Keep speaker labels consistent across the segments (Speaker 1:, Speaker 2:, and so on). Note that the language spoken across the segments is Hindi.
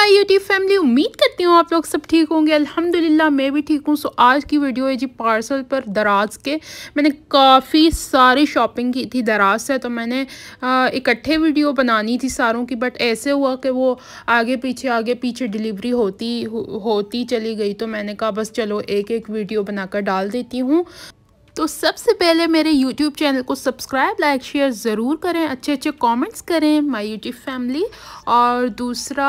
Speaker 1: माय यूट्यूब फैमिली उम्मीद करती हूँ आप लोग सब ठीक होंगे अल्हम्दुलिल्लाह मैं भी ठीक हूँ सो आज की वीडियो है जी पार्सल पर दराज के मैंने काफ़ी सारी शॉपिंग की थी दराज से तो मैंने इकट्ठे वीडियो बनानी थी सारों की बट ऐसे हुआ कि वो आगे पीछे आगे पीछे डिलीवरी होती हो, होती चली गई तो मैंने कहा बस चलो एक एक वीडियो बनाकर डाल देती हूँ तो सबसे पहले मेरे YouTube चैनल को सब्सक्राइब लाइक शेयर ज़रूर करें अच्छे अच्छे कमेंट्स करें माय YouTube फैमिली और दूसरा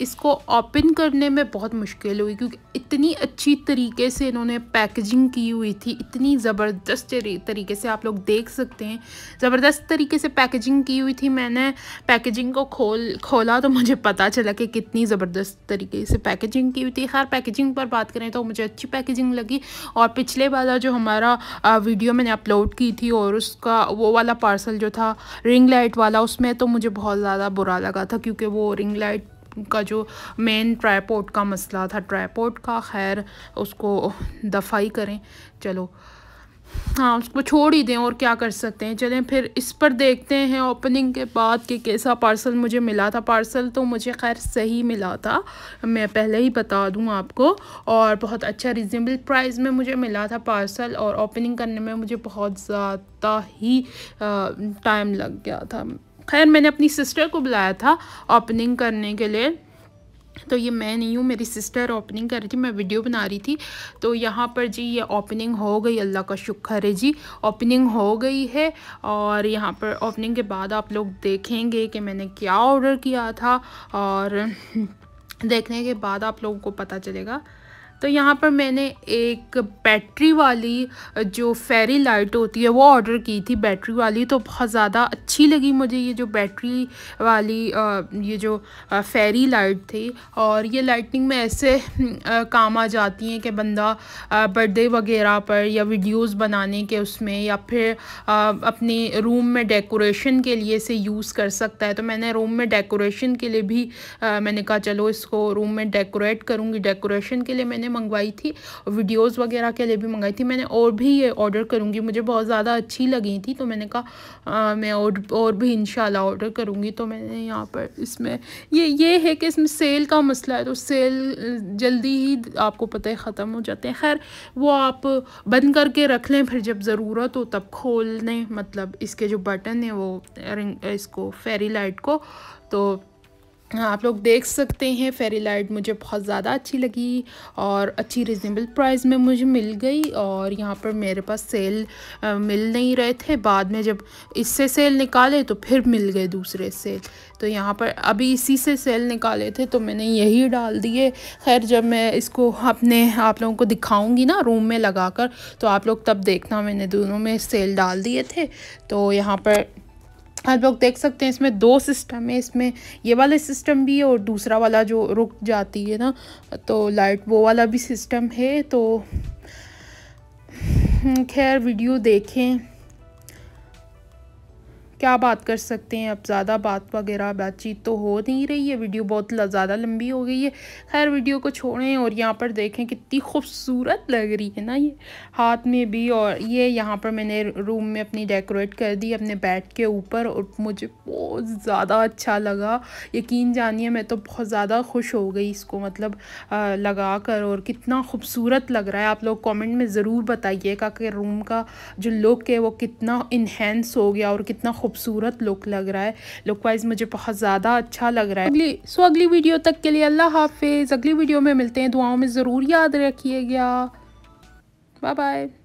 Speaker 1: इसको ओपन करने में बहुत मुश्किल हुई क्योंकि इतनी अच्छी तरीके से इन्होंने पैकेजिंग की हुई थी इतनी ज़बरदस्त तरीके से आप लोग देख सकते हैं ज़बरदस्त तरीके से पैकेजिंग की हुई थी मैंने पैकेजिंग को खोल खोला तो मुझे पता चला कि कितनी ज़बरदस्त तरीके से पैकेजिंग की हुई थी खैर पैकेजिंग पर बात करें तो मुझे अच्छी पैकेजिंग लगी और पिछले वाला जो हमारा वीडियो मैंने अपलोड की थी और उसका वो वाला पार्सल जो था रिंग लाइट वाला उसमें तो मुझे बहुत ज़्यादा बुरा लगा था क्योंकि वो रिंग लाइट का जो मेन ट्राईपोर्ट का मसला था ट्राईपोर्ट का खैर उसको दफाई करें चलो हाँ उसको छोड़ ही दें और क्या कर सकते हैं चलें फिर इस पर देखते हैं ओपनिंग के बाद कि कैसा पार्सल मुझे मिला था पार्सल तो मुझे खैर सही मिला था मैं पहले ही बता दूं आपको और बहुत अच्छा रिजनेबल प्राइस में मुझे मिला था पार्सल और ओपनिंग करने में मुझे बहुत ज़्यादा ही टाइम लग गया था खैर मैंने अपनी सिस्टर को बुलाया था ओपनिंग करने के लिए तो ये मैं नहीं हूँ मेरी सिस्टर ओपनिंग कर रही थी मैं वीडियो बना रही थी तो यहाँ पर जी ये ओपनिंग हो गई अल्लाह का शुक्र है जी ओपनिंग हो गई है और यहाँ पर ओपनिंग के बाद आप लोग देखेंगे कि मैंने क्या ऑर्डर किया था और देखने के बाद आप लोगों को पता चलेगा तो यहाँ पर मैंने एक बैटरी वाली जो फेरी लाइट होती है वो ऑर्डर की थी बैटरी वाली तो बहुत ज़्यादा अच्छी लगी मुझे ये जो बैटरी वाली ये जो फेरी लाइट थी और ये लाइटिंग में ऐसे काम आ जाती हैं कि बंदा बर्थडे वगैरह पर या वीडियोस बनाने के उसमें या फिर अपने रूम में डेकोरेशन के लिए से यूज़ कर सकता है तो मैंने रूम में डेकोरेशन के लिए भी मैंने कहा चलो इसको रूम में डेकोरेट करूँगी डेकोरेशन के लिए मैंने मंगवाई थी वीडियोस वगैरह के लिए भी मंगाई थी मैंने और भी ये ऑर्डर करूँगी मुझे बहुत ज़्यादा अच्छी लगी थी तो मैंने कहा मैं और और भी इन ऑर्डर करूँगी तो मैंने यहाँ पर इसमें ये ये है कि इसमें सेल का मसला है तो सेल जल्दी ही आपको पता है ख़त्म हो जाते हैं खैर वो आप बंद करके रख लें फिर जब ज़रूरत हो तब खोल लें मतलब इसके जो बटन है वो इसको फेरी लाइट को तो हाँ, आप लोग देख सकते हैं फेरी लाइट मुझे बहुत ज़्यादा अच्छी लगी और अच्छी रिजनेबल प्राइस में मुझे मिल गई और यहाँ पर मेरे पास सेल आ, मिल नहीं रहे थे बाद में जब इससे सेल निकाले तो फिर मिल गए दूसरे सेल तो यहाँ पर अभी इसी से सेल निकाले थे तो मैंने यही डाल दिए खैर जब मैं इसको अपने आप लोगों को दिखाऊँगी ना रूम में लगा कर तो आप लोग तब देखना मैंने दोनों में सेल डाल दिए थे तो यहाँ पर आप लोग देख सकते हैं इसमें दो सिस्टम है इसमें ये वाला सिस्टम भी है और दूसरा वाला जो रुक जाती है ना तो लाइट वो वाला भी सिस्टम है तो हम्म, खैर वीडियो देखें क्या बात कर सकते हैं अब ज़्यादा बात वगैरह बातचीत तो हो नहीं रही है वीडियो बहुत ज़्यादा लंबी हो गई है खैर वीडियो को छोड़ें और यहाँ पर देखें कितनी खूबसूरत लग रही है ना ये हाथ में भी और ये यहाँ पर मैंने रूम में अपनी डेकोरेट कर दी अपने बेड के ऊपर और मुझे बहुत ज़्यादा अच्छा लगा यकीन जानिए मैं तो बहुत ज़्यादा खुश हो गई इसको मतलब लगा कर और कितना खूबसूरत लग रहा है आप लोग कॉमेंट में ज़रूर बताइएगा कि रूम का जो लुक है वो कितना इन्हेंस हो गया और कितना खूब खूबसूरत लुक लग रहा है लुक वाइज मुझे बहुत ज़्यादा अच्छा लग रहा है अगली सो अगली वीडियो तक के लिए अल्लाह हाफिज़ अगली वीडियो में मिलते हैं दुआओं में ज़रूर याद रखिएगा बाय बाय